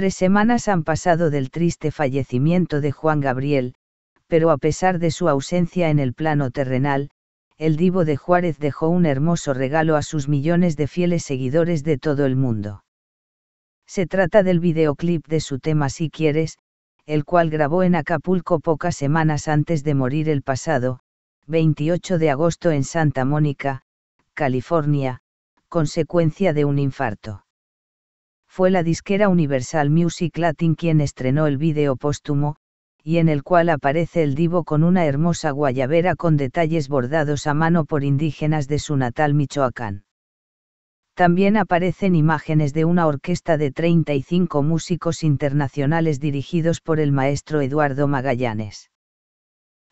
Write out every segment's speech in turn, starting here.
tres semanas han pasado del triste fallecimiento de Juan Gabriel, pero a pesar de su ausencia en el plano terrenal, el divo de Juárez dejó un hermoso regalo a sus millones de fieles seguidores de todo el mundo. Se trata del videoclip de su tema Si quieres, el cual grabó en Acapulco pocas semanas antes de morir el pasado, 28 de agosto en Santa Mónica, California, consecuencia de un infarto fue la disquera Universal Music Latin quien estrenó el video póstumo, y en el cual aparece el divo con una hermosa guayabera con detalles bordados a mano por indígenas de su natal Michoacán. También aparecen imágenes de una orquesta de 35 músicos internacionales dirigidos por el maestro Eduardo Magallanes.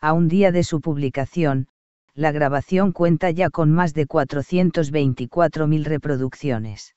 A un día de su publicación, la grabación cuenta ya con más de 424.000 reproducciones.